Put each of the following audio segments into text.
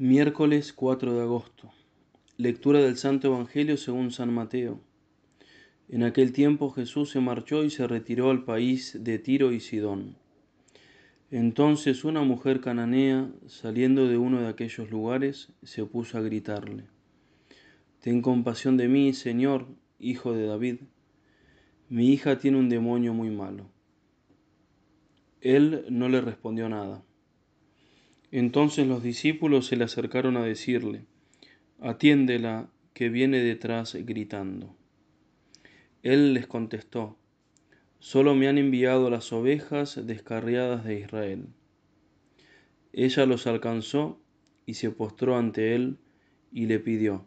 Miércoles 4 de agosto. Lectura del Santo Evangelio según San Mateo. En aquel tiempo Jesús se marchó y se retiró al país de Tiro y Sidón. Entonces una mujer cananea, saliendo de uno de aquellos lugares, se puso a gritarle, Ten compasión de mí, Señor, hijo de David. Mi hija tiene un demonio muy malo. Él no le respondió nada. Entonces los discípulos se le acercaron a decirle, Atiéndela, que viene detrás gritando. Él les contestó, Solo me han enviado las ovejas descarriadas de Israel. Ella los alcanzó y se postró ante él y le pidió,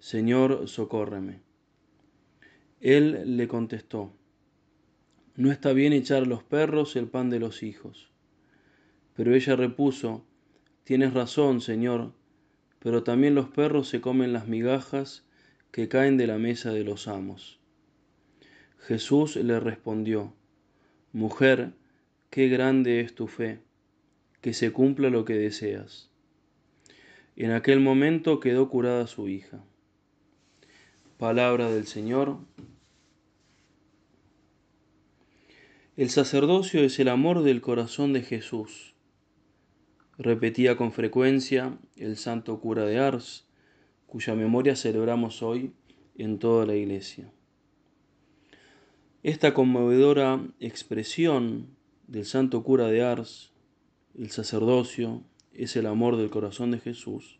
Señor, socórreme. Él le contestó, No está bien echar a los perros el pan de los hijos. Pero ella repuso, Tienes razón, señor, pero también los perros se comen las migajas que caen de la mesa de los amos. Jesús le respondió, Mujer, qué grande es tu fe, que se cumpla lo que deseas. En aquel momento quedó curada su hija. Palabra del Señor. El sacerdocio es el amor del corazón de Jesús repetía con frecuencia el santo cura de Ars, cuya memoria celebramos hoy en toda la iglesia. Esta conmovedora expresión del santo cura de Ars, el sacerdocio, es el amor del corazón de Jesús,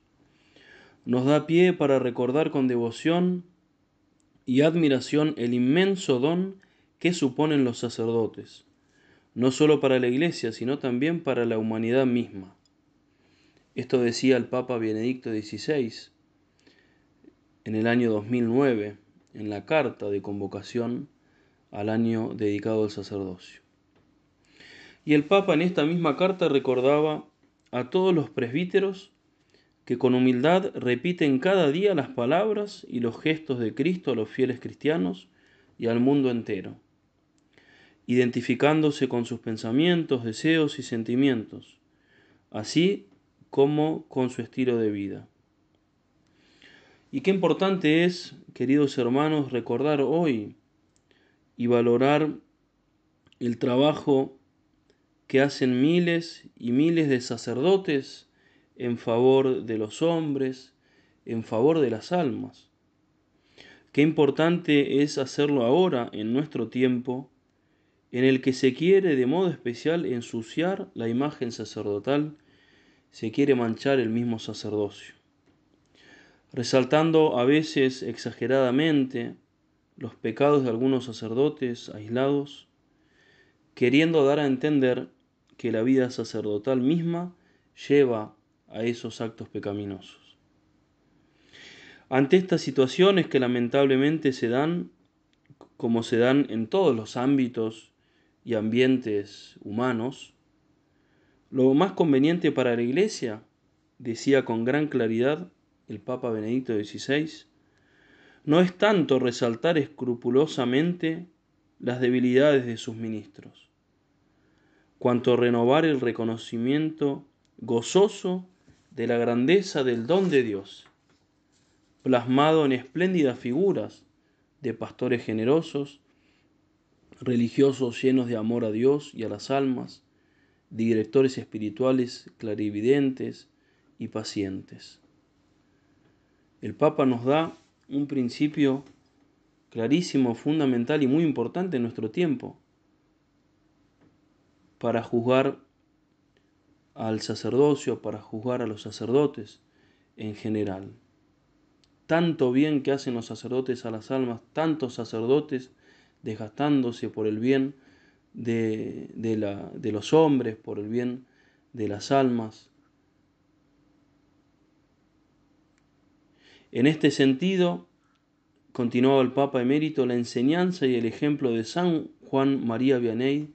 nos da pie para recordar con devoción y admiración el inmenso don que suponen los sacerdotes, no solo para la iglesia, sino también para la humanidad misma. Esto decía el Papa Benedicto XVI en el año 2009 en la carta de convocación al año dedicado al sacerdocio. Y el Papa en esta misma carta recordaba a todos los presbíteros que con humildad repiten cada día las palabras y los gestos de Cristo a los fieles cristianos y al mundo entero, identificándose con sus pensamientos, deseos y sentimientos, así como con su estilo de vida. Y qué importante es, queridos hermanos, recordar hoy y valorar el trabajo que hacen miles y miles de sacerdotes en favor de los hombres, en favor de las almas. Qué importante es hacerlo ahora, en nuestro tiempo, en el que se quiere de modo especial ensuciar la imagen sacerdotal se quiere manchar el mismo sacerdocio, resaltando a veces exageradamente los pecados de algunos sacerdotes aislados, queriendo dar a entender que la vida sacerdotal misma lleva a esos actos pecaminosos. Ante estas situaciones que lamentablemente se dan, como se dan en todos los ámbitos y ambientes humanos, lo más conveniente para la Iglesia, decía con gran claridad el Papa Benedicto XVI, no es tanto resaltar escrupulosamente las debilidades de sus ministros, cuanto renovar el reconocimiento gozoso de la grandeza del don de Dios, plasmado en espléndidas figuras de pastores generosos, religiosos llenos de amor a Dios y a las almas, directores espirituales clarividentes y pacientes. El Papa nos da un principio clarísimo, fundamental y muy importante en nuestro tiempo para juzgar al sacerdocio, para juzgar a los sacerdotes en general. Tanto bien que hacen los sacerdotes a las almas, tantos sacerdotes desgastándose por el bien de, los hombres, por el bien de las almas. En este sentido, continuaba el Papa emérito, la enseñanza y el ejemplo de San Juan María Vianney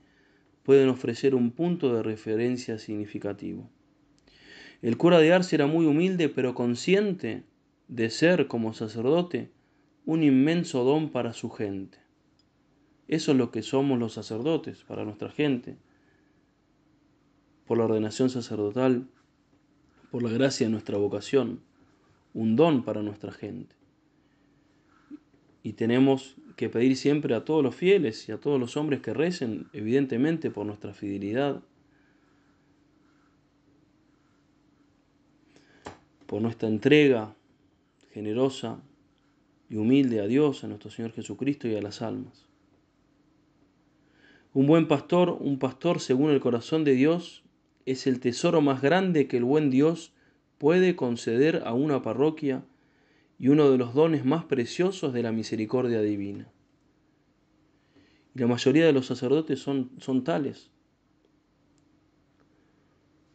pueden ofrecer un punto de referencia significativo. El cura de Arce era muy humilde, pero consciente de ser como sacerdote un inmenso don para su gente. Eso es lo que somos los sacerdotes para nuestra gente, por la ordenación sacerdotal, por la gracia de nuestra vocación, un don para nuestra gente. Y tenemos que pedir siempre a todos los fieles y a todos los hombres que recen, evidentemente, por nuestra fidelidad, por nuestra entrega generosa y humilde a Dios, a nuestro Señor Jesucristo y a las almas. Un buen pastor, un pastor según el corazón de Dios, es el tesoro más grande que el buen Dios puede conceder a una parroquia y uno de los dones más preciosos de la misericordia divina. Y la mayoría de los sacerdotes son, son tales.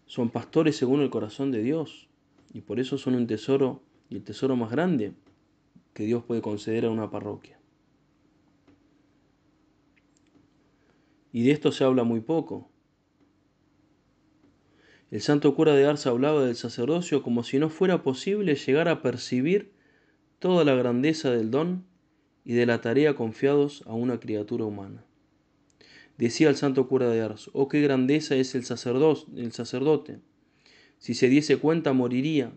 Son pastores según el corazón de Dios y por eso son un tesoro y el tesoro más grande que Dios puede conceder a una parroquia. Y de esto se habla muy poco. El santo cura de Ars hablaba del sacerdocio como si no fuera posible llegar a percibir toda la grandeza del don y de la tarea confiados a una criatura humana. Decía el santo cura de Ars, oh qué grandeza es el, el sacerdote. Si se diese cuenta moriría.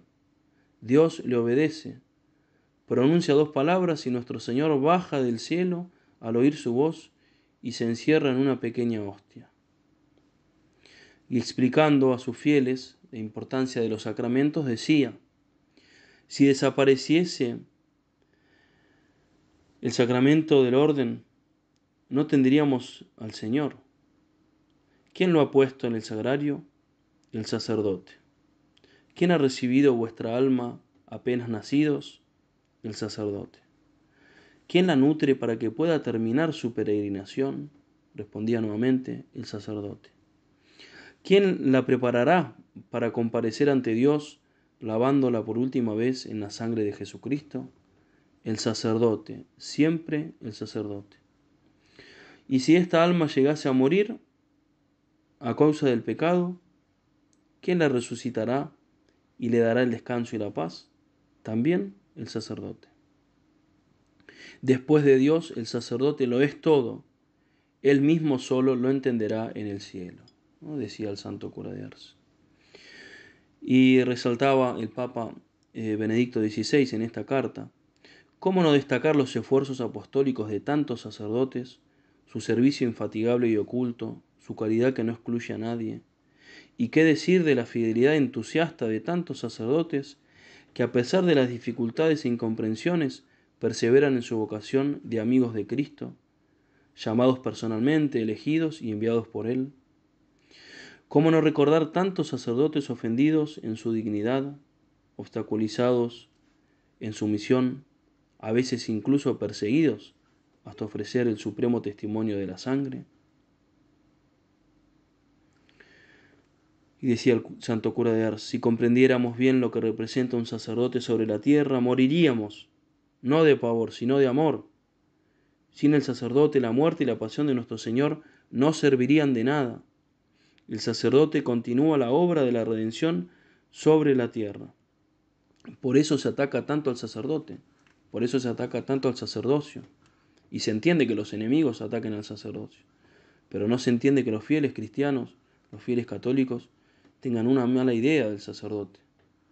Dios le obedece. Pronuncia dos palabras y nuestro Señor baja del cielo al oír su voz y se encierra en una pequeña hostia. Y explicando a sus fieles la importancia de los sacramentos, decía, si desapareciese el sacramento del orden, no tendríamos al Señor. ¿Quién lo ha puesto en el sagrario? El sacerdote. ¿Quién ha recibido vuestra alma apenas nacidos? El sacerdote. ¿Quién la nutre para que pueda terminar su peregrinación? Respondía nuevamente el sacerdote. ¿Quién la preparará para comparecer ante Dios, lavándola por última vez en la sangre de Jesucristo? El sacerdote, siempre el sacerdote. Y si esta alma llegase a morir a causa del pecado, ¿quién la resucitará y le dará el descanso y la paz? También el sacerdote. Después de Dios, el sacerdote lo es todo. Él mismo solo lo entenderá en el cielo, decía el santo cura de Y resaltaba el Papa eh, Benedicto XVI en esta carta, ¿cómo no destacar los esfuerzos apostólicos de tantos sacerdotes, su servicio infatigable y oculto, su caridad que no excluye a nadie? ¿Y qué decir de la fidelidad entusiasta de tantos sacerdotes que a pesar de las dificultades e incomprensiones perseveran en su vocación de amigos de Cristo, llamados personalmente, elegidos y enviados por Él. ¿Cómo no recordar tantos sacerdotes ofendidos en su dignidad, obstaculizados en su misión, a veces incluso perseguidos hasta ofrecer el supremo testimonio de la sangre? Y decía el santo cura de Ars, si comprendiéramos bien lo que representa un sacerdote sobre la tierra, moriríamos no de pavor, sino de amor. Sin el sacerdote, la muerte y la pasión de nuestro Señor no servirían de nada. El sacerdote continúa la obra de la redención sobre la tierra. Por eso se ataca tanto al sacerdote, por eso se ataca tanto al sacerdocio. Y se entiende que los enemigos ataquen al sacerdocio, pero no se entiende que los fieles cristianos, los fieles católicos, tengan una mala idea del sacerdote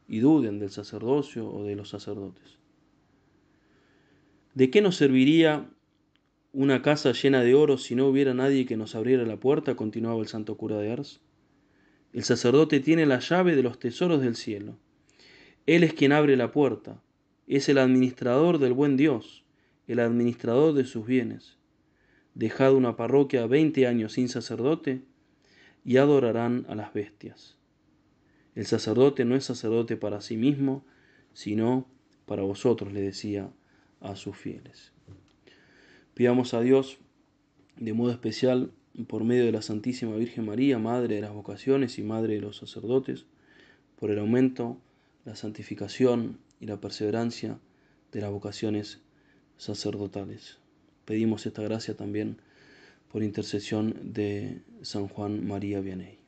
y duden del sacerdocio o de los sacerdotes. ¿De qué nos serviría una casa llena de oro si no hubiera nadie que nos abriera la puerta? continuaba el santo cura de Ars. El sacerdote tiene la llave de los tesoros del cielo. Él es quien abre la puerta, es el administrador del buen Dios, el administrador de sus bienes. Dejad una parroquia veinte años sin sacerdote y adorarán a las bestias. El sacerdote no es sacerdote para sí mismo, sino para vosotros, le decía a sus fieles. Pidamos a Dios, de modo especial, por medio de la Santísima Virgen María, Madre de las vocaciones y Madre de los sacerdotes, por el aumento, la santificación y la perseverancia de las vocaciones sacerdotales. Pedimos esta gracia también por intercesión de San Juan María Vianney.